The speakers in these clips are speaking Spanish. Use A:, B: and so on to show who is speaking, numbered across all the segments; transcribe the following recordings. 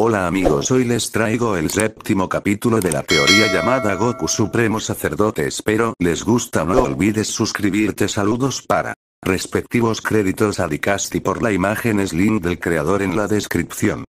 A: Hola amigos, hoy les traigo el séptimo capítulo de la teoría llamada Goku Supremo Sacerdote. Espero les gusta, no olvides suscribirte. Saludos para respectivos créditos a y por la imagen es link del creador en la descripción.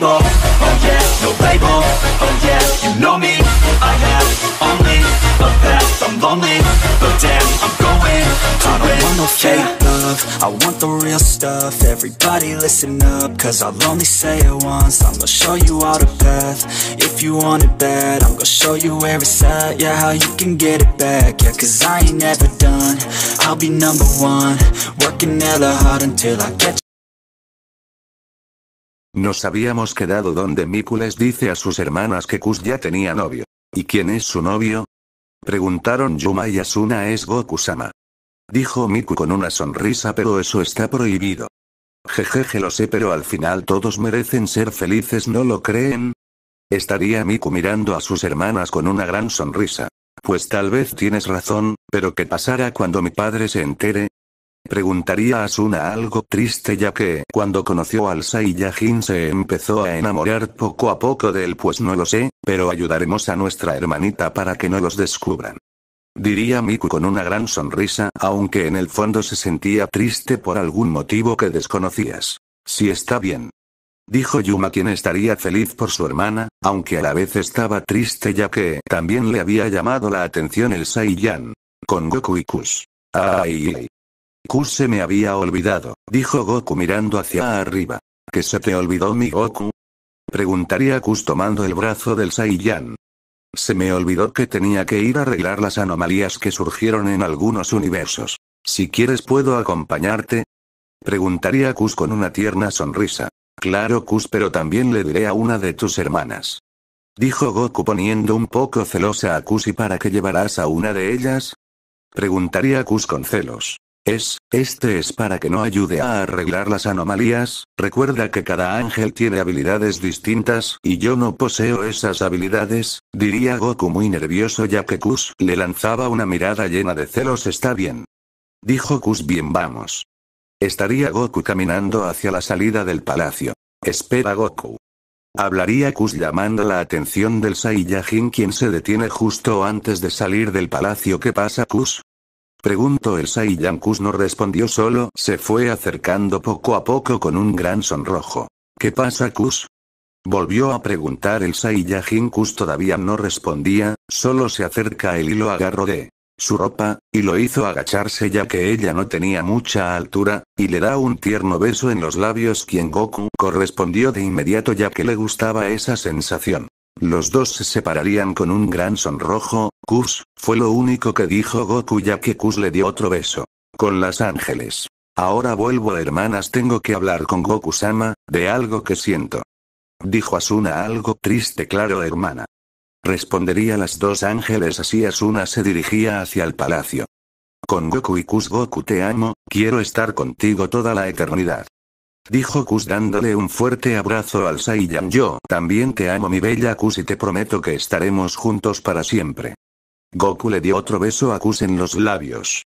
A: label, oh yeah, no label, oh yeah, you know me, I have only a I'm lonely, but damn, I'm going I don't want no fake love, I want the real stuff, everybody listen up, cause I'll only say it once, I'm gonna show you all the path, if you want it bad, I'm gonna show you where it's at, yeah, how you can get it back, yeah, cause I ain't never done, I'll be number one, working hella hard until I get Nos habíamos quedado donde Miku les dice a sus hermanas que Kus ya tenía novio. ¿Y quién es su novio? Preguntaron Yuma y Asuna es Goku-sama. Dijo Miku con una sonrisa pero eso está prohibido. Jejeje lo sé pero al final todos merecen ser felices ¿no lo creen? Estaría Miku mirando a sus hermanas con una gran sonrisa. Pues tal vez tienes razón, pero ¿qué pasará cuando mi padre se entere? Preguntaría a Suna algo triste ya que, cuando conoció al Saiyajin se empezó a enamorar poco a poco de él pues no lo sé, pero ayudaremos a nuestra hermanita para que no los descubran. Diría Miku con una gran sonrisa, aunque en el fondo se sentía triste por algún motivo que desconocías. Si está bien. Dijo Yuma quien estaría feliz por su hermana, aunque a la vez estaba triste ya que también le había llamado la atención el Saiyan. Con Goku y Kus. Ay, ay. Kus se me había olvidado, dijo Goku mirando hacia arriba. ¿Que se te olvidó mi Goku? Preguntaría Kus tomando el brazo del Saiyan. Se me olvidó que tenía que ir a arreglar las anomalías que surgieron en algunos universos. Si quieres puedo acompañarte. Preguntaría Kus con una tierna sonrisa. Claro Kus pero también le diré a una de tus hermanas. Dijo Goku poniendo un poco celosa a Kus y para qué llevarás a una de ellas? Preguntaría Kus con celos. Es, este es para que no ayude a arreglar las anomalías, recuerda que cada ángel tiene habilidades distintas, y yo no poseo esas habilidades, diría Goku muy nervioso ya que Kus le lanzaba una mirada llena de celos está bien. Dijo Kus bien vamos. Estaría Goku caminando hacia la salida del palacio. Espera Goku. Hablaría Kus llamando la atención del Saiyajin quien se detiene justo antes de salir del palacio. ¿Qué pasa Kus? Preguntó el saiyan Kus no respondió solo, se fue acercando poco a poco con un gran sonrojo. ¿Qué pasa, Kus? Volvió a preguntar el Saiyajin Kus todavía no respondía, solo se acerca el él y lo agarró de su ropa, y lo hizo agacharse ya que ella no tenía mucha altura, y le da un tierno beso en los labios quien Goku correspondió de inmediato ya que le gustaba esa sensación. Los dos se separarían con un gran sonrojo, Kus, fue lo único que dijo Goku ya que Kus le dio otro beso. Con las ángeles. Ahora vuelvo hermanas tengo que hablar con Goku-sama, de algo que siento. Dijo Asuna algo triste claro hermana. Respondería las dos ángeles así Asuna se dirigía hacia el palacio. Con Goku y Kus Goku te amo, quiero estar contigo toda la eternidad. Dijo Kus dándole un fuerte abrazo al Saiyan. Yo también te amo mi bella Kus y te prometo que estaremos juntos para siempre. Goku le dio otro beso a Kus en los labios.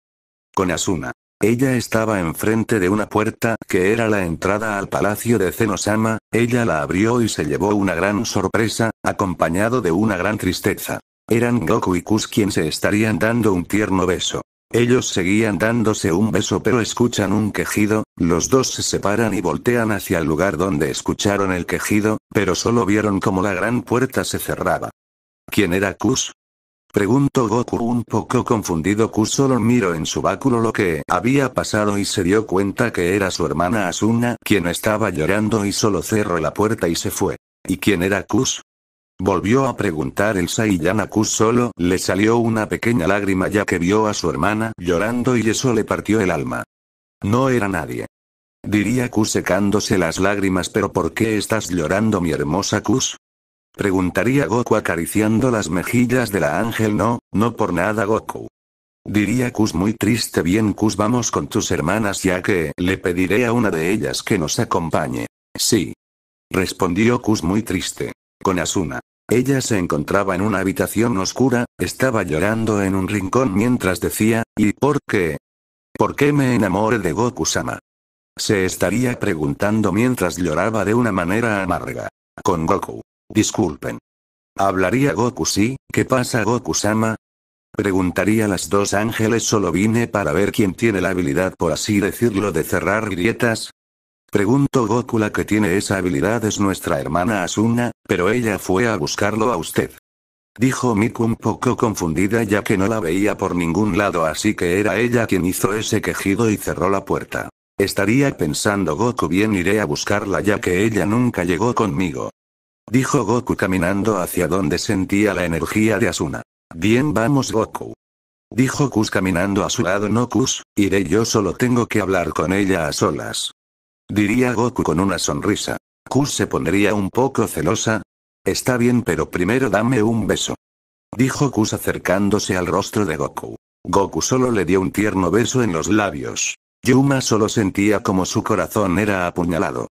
A: Con Asuna. Ella estaba enfrente de una puerta que era la entrada al palacio de Zenosama, ella la abrió y se llevó una gran sorpresa, acompañado de una gran tristeza. Eran Goku y Kus quien se estarían dando un tierno beso. Ellos seguían dándose un beso pero escuchan un quejido, los dos se separan y voltean hacia el lugar donde escucharon el quejido, pero solo vieron como la gran puerta se cerraba. ¿Quién era Kus? Preguntó Goku un poco confundido. Ku solo miró en su báculo lo que había pasado y se dio cuenta que era su hermana Asuna quien estaba llorando y solo cerró la puerta y se fue. ¿Y quién era Kus? Volvió a preguntar el Saiyan a Kus solo, le salió una pequeña lágrima ya que vio a su hermana llorando y eso le partió el alma. No era nadie. Diría Kus secándose las lágrimas pero ¿por qué estás llorando mi hermosa Kus? Preguntaría Goku acariciando las mejillas de la ángel. No, no por nada Goku. Diría Kus muy triste bien Kus vamos con tus hermanas ya que le pediré a una de ellas que nos acompañe. Sí. Respondió Kus muy triste. Con Asuna. Ella se encontraba en una habitación oscura, estaba llorando en un rincón mientras decía, ¿y por qué? ¿Por qué me enamoré de Goku-sama? Se estaría preguntando mientras lloraba de una manera amarga. Con Goku. Disculpen. ¿Hablaría Goku sí? ¿Qué pasa Goku-sama? Preguntaría las dos ángeles solo vine para ver quién tiene la habilidad por así decirlo de cerrar grietas. Pregunto Goku la que tiene esa habilidad es nuestra hermana Asuna, pero ella fue a buscarlo a usted. Dijo Miku un poco confundida ya que no la veía por ningún lado así que era ella quien hizo ese quejido y cerró la puerta. Estaría pensando Goku bien iré a buscarla ya que ella nunca llegó conmigo. Dijo Goku caminando hacia donde sentía la energía de Asuna. Bien vamos Goku. Dijo Kus caminando a su lado no Kus, iré yo solo tengo que hablar con ella a solas. Diría Goku con una sonrisa. Kus se pondría un poco celosa. Está bien pero primero dame un beso. Dijo Kus acercándose al rostro de Goku. Goku solo le dio un tierno beso en los labios. Yuma solo sentía como su corazón era apuñalado.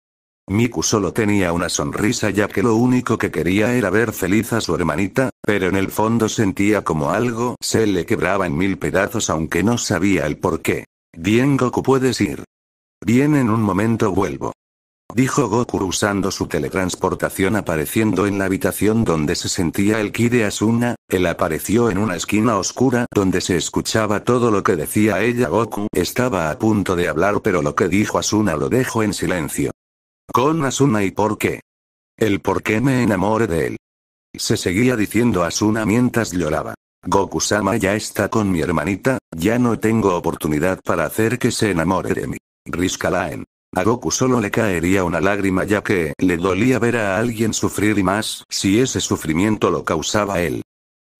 A: Miku solo tenía una sonrisa ya que lo único que quería era ver feliz a su hermanita, pero en el fondo sentía como algo se le quebraba en mil pedazos aunque no sabía el por qué. Bien Goku puedes ir. Bien en un momento vuelvo. Dijo Goku usando su teletransportación apareciendo en la habitación donde se sentía el ki de Asuna, él apareció en una esquina oscura donde se escuchaba todo lo que decía ella Goku estaba a punto de hablar pero lo que dijo Asuna lo dejó en silencio. Con Asuna y por qué. El por qué me enamore de él. Se seguía diciendo Asuna mientras lloraba. Goku-sama ya está con mi hermanita, ya no tengo oportunidad para hacer que se enamore de mí. Rizkalaen. A Goku solo le caería una lágrima ya que le dolía ver a alguien sufrir y más si ese sufrimiento lo causaba él.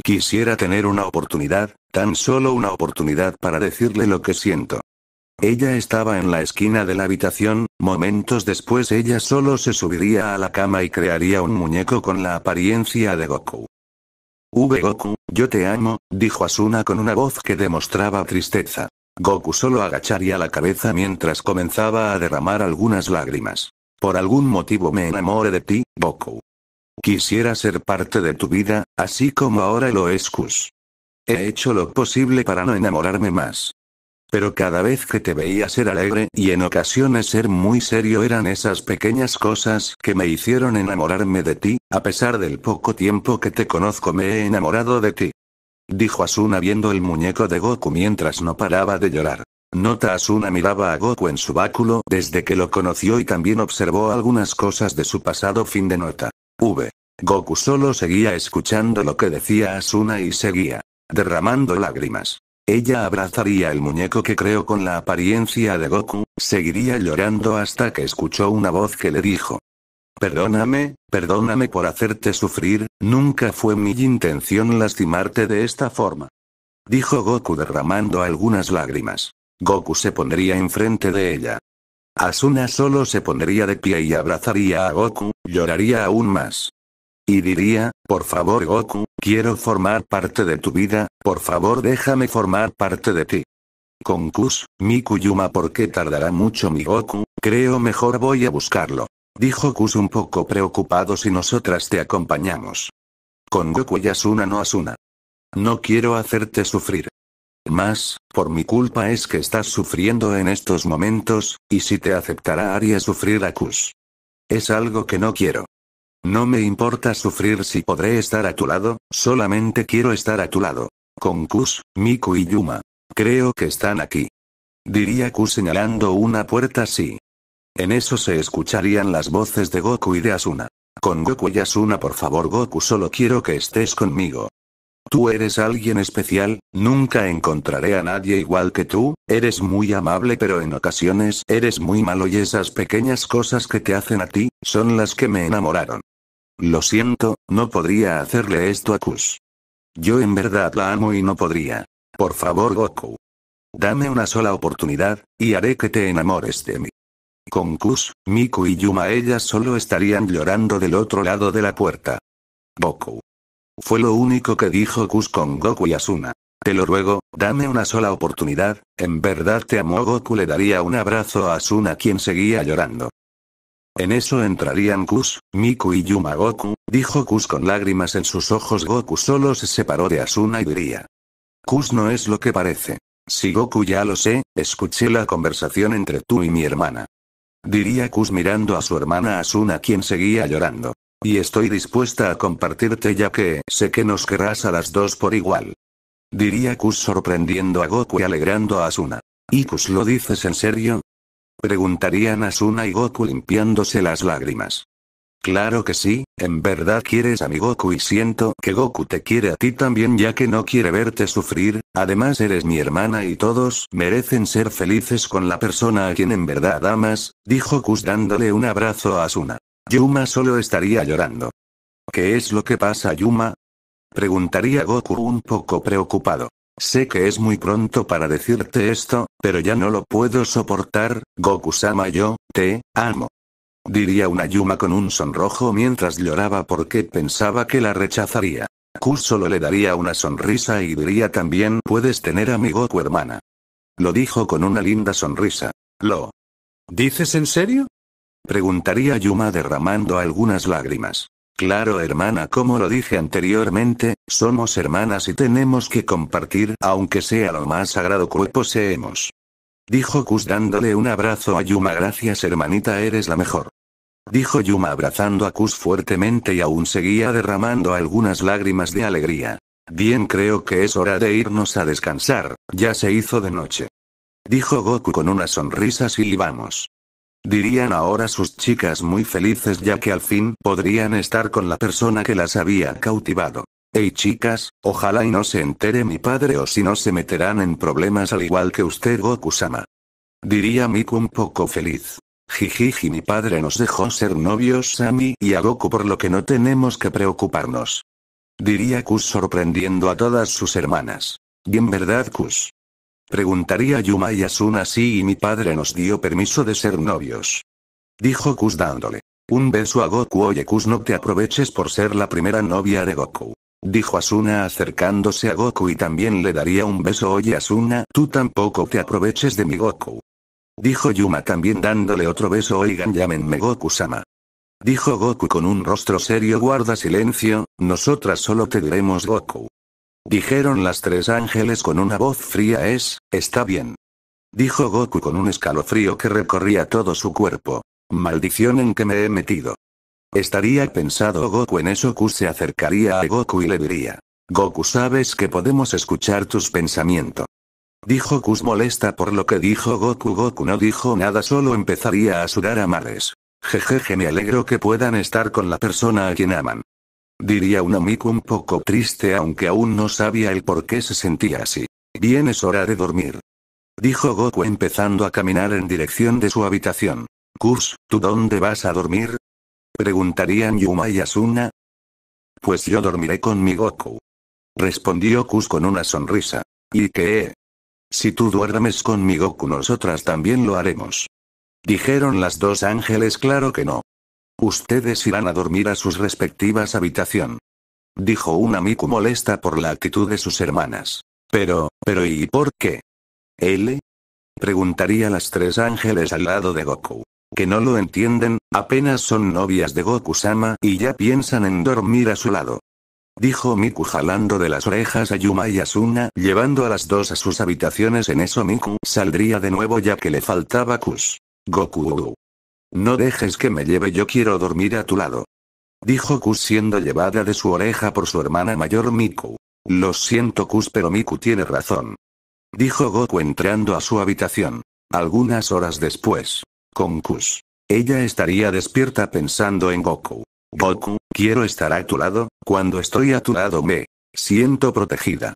A: Quisiera tener una oportunidad, tan solo una oportunidad para decirle lo que siento. Ella estaba en la esquina de la habitación, momentos después ella solo se subiría a la cama y crearía un muñeco con la apariencia de Goku. V Goku, yo te amo, dijo Asuna con una voz que demostraba tristeza. Goku solo agacharía la cabeza mientras comenzaba a derramar algunas lágrimas. Por algún motivo me enamoré de ti, Goku. Quisiera ser parte de tu vida, así como ahora lo es Kus. He hecho lo posible para no enamorarme más. Pero cada vez que te veía ser alegre y en ocasiones ser muy serio eran esas pequeñas cosas que me hicieron enamorarme de ti, a pesar del poco tiempo que te conozco me he enamorado de ti. Dijo Asuna viendo el muñeco de Goku mientras no paraba de llorar. Nota Asuna miraba a Goku en su báculo desde que lo conoció y también observó algunas cosas de su pasado fin de nota. V. Goku solo seguía escuchando lo que decía Asuna y seguía derramando lágrimas. Ella abrazaría el muñeco que creó con la apariencia de Goku, seguiría llorando hasta que escuchó una voz que le dijo. Perdóname, perdóname por hacerte sufrir, nunca fue mi intención lastimarte de esta forma. Dijo Goku derramando algunas lágrimas. Goku se pondría enfrente de ella. Asuna solo se pondría de pie y abrazaría a Goku, lloraría aún más. Y diría, por favor Goku, quiero formar parte de tu vida, por favor déjame formar parte de ti. Con Kus, mi ¿por qué tardará mucho mi Goku? Creo mejor voy a buscarlo. Dijo Kus un poco preocupado si nosotras te acompañamos. Con Goku y Asuna no Asuna. No quiero hacerte sufrir. Más, por mi culpa es que estás sufriendo en estos momentos, y si te aceptará haría sufrir a Kus. Es algo que no quiero. No me importa sufrir si podré estar a tu lado, solamente quiero estar a tu lado. Con Kus, Miku y Yuma. Creo que están aquí. Diría Kus señalando una puerta así. En eso se escucharían las voces de Goku y de Asuna. Con Goku y Asuna por favor Goku solo quiero que estés conmigo. Tú eres alguien especial, nunca encontraré a nadie igual que tú, eres muy amable pero en ocasiones eres muy malo y esas pequeñas cosas que te hacen a ti, son las que me enamoraron. Lo siento, no podría hacerle esto a Kus. Yo en verdad la amo y no podría. Por favor, Goku. Dame una sola oportunidad, y haré que te enamores de mí. Con Kus, Miku y Yuma ellas solo estarían llorando del otro lado de la puerta. Goku. Fue lo único que dijo Kus con Goku y Asuna. Te lo ruego, dame una sola oportunidad, en verdad te amo. Goku le daría un abrazo a Asuna quien seguía llorando. En eso entrarían Kus, Miku y Yuma Goku, dijo Kus con lágrimas en sus ojos. Goku solo se separó de Asuna y diría. Kus no es lo que parece. Si Goku ya lo sé, escuché la conversación entre tú y mi hermana. Diría Kus mirando a su hermana Asuna quien seguía llorando. Y estoy dispuesta a compartirte ya que sé que nos querrás a las dos por igual. Diría Kus sorprendiendo a Goku y alegrando a Asuna. ¿Y Kus lo dices en serio? Preguntarían Asuna y Goku limpiándose las lágrimas. Claro que sí, en verdad quieres a mi Goku y siento que Goku te quiere a ti también ya que no quiere verte sufrir, además eres mi hermana y todos merecen ser felices con la persona a quien en verdad amas, dijo Kus dándole un abrazo a Asuna. Yuma solo estaría llorando. ¿Qué es lo que pasa Yuma? Preguntaría Goku un poco preocupado. Sé que es muy pronto para decirte esto, pero ya no lo puedo soportar, Goku-sama yo, te, amo. Diría una Yuma con un sonrojo mientras lloraba porque pensaba que la rechazaría. Ku solo le daría una sonrisa y diría también puedes tener a mi Goku hermana. Lo dijo con una linda sonrisa. Lo. ¿Dices en serio? Preguntaría Yuma derramando algunas lágrimas. Claro hermana, como lo dije anteriormente, somos hermanas y tenemos que compartir aunque sea lo más sagrado que poseemos. Dijo Kus dándole un abrazo a Yuma. Gracias hermanita, eres la mejor. Dijo Yuma abrazando a Kus fuertemente y aún seguía derramando algunas lágrimas de alegría. Bien, creo que es hora de irnos a descansar, ya se hizo de noche. Dijo Goku con una sonrisa, sí, vamos. Dirían ahora sus chicas muy felices ya que al fin podrían estar con la persona que las había cautivado. Hey chicas, ojalá y no se entere mi padre o si no se meterán en problemas al igual que usted Goku-sama. Diría Miku un poco feliz. Jijiji mi padre nos dejó ser novios a mí y a Goku por lo que no tenemos que preocuparnos. Diría Kus sorprendiendo a todas sus hermanas. Y en verdad Kus. Preguntaría Yuma y Asuna si mi padre nos dio permiso de ser novios. Dijo Kus dándole un beso a Goku. Oye Kus no te aproveches por ser la primera novia de Goku. Dijo Asuna acercándose a Goku y también le daría un beso. Oye Asuna, tú tampoco te aproveches de mi Goku. Dijo Yuma también dándole otro beso. Oigan llámenme Goku-sama. Dijo Goku con un rostro serio. Guarda silencio, nosotras solo te diremos Goku. Dijeron las tres ángeles con una voz fría es, está bien. Dijo Goku con un escalofrío que recorría todo su cuerpo. Maldición en que me he metido. Estaría pensado Goku en eso Ku se acercaría a Goku y le diría. Goku sabes que podemos escuchar tus pensamientos. Dijo Kus molesta por lo que dijo Goku Goku no dijo nada solo empezaría a sudar a mares. Jejeje me alegro que puedan estar con la persona a quien aman diría un amigo un poco triste aunque aún no sabía el por qué se sentía así. Bien es hora de dormir. Dijo Goku empezando a caminar en dirección de su habitación. Kus, ¿tú dónde vas a dormir? Preguntarían Yuma y Asuna. Pues yo dormiré con mi Goku. Respondió Kus con una sonrisa. ¿Y qué? Si tú duermes con mi Goku nosotras también lo haremos. Dijeron las dos ángeles claro que no. Ustedes irán a dormir a sus respectivas habitación. Dijo una Miku molesta por la actitud de sus hermanas. Pero, pero ¿y por qué? ¿L? Preguntaría las tres ángeles al lado de Goku. Que no lo entienden, apenas son novias de Goku-sama y ya piensan en dormir a su lado. Dijo Miku jalando de las orejas a Yuma y Asuna, llevando a las dos a sus habitaciones. En eso Miku saldría de nuevo ya que le faltaba Kus. Goku. No dejes que me lleve, yo quiero dormir a tu lado. Dijo Kus siendo llevada de su oreja por su hermana mayor Miku. Lo siento Kus pero Miku tiene razón. Dijo Goku entrando a su habitación. Algunas horas después. Con Kus. Ella estaría despierta pensando en Goku. Goku, quiero estar a tu lado, cuando estoy a tu lado me siento protegida.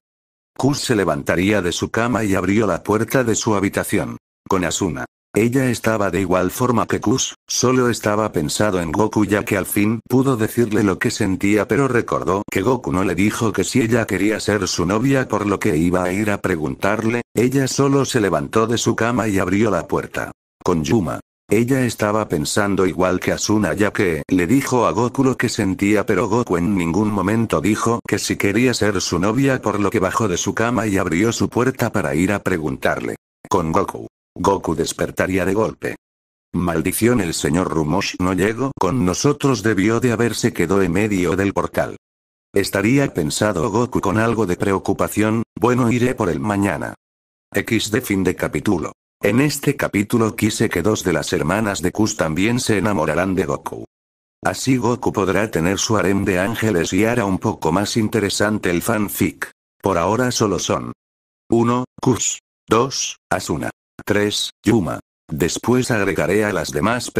A: Kus se levantaría de su cama y abrió la puerta de su habitación. Con Asuna. Ella estaba de igual forma que Kus, solo estaba pensado en Goku ya que al fin pudo decirle lo que sentía pero recordó que Goku no le dijo que si ella quería ser su novia por lo que iba a ir a preguntarle, ella solo se levantó de su cama y abrió la puerta. Con Yuma. Ella estaba pensando igual que Asuna ya que le dijo a Goku lo que sentía pero Goku en ningún momento dijo que si quería ser su novia por lo que bajó de su cama y abrió su puerta para ir a preguntarle. Con Goku. Goku despertaría de golpe. Maldición el señor Rumosh no llegó con nosotros debió de haberse quedó en medio del portal. Estaría pensado Goku con algo de preocupación, bueno iré por el mañana. X de fin de capítulo. En este capítulo quise que dos de las hermanas de Kus también se enamorarán de Goku. Así Goku podrá tener su harem de ángeles y hará un poco más interesante el fanfic. Por ahora solo son 1. Kus. 2. Asuna. 3, Yuma. Después agregaré a las demás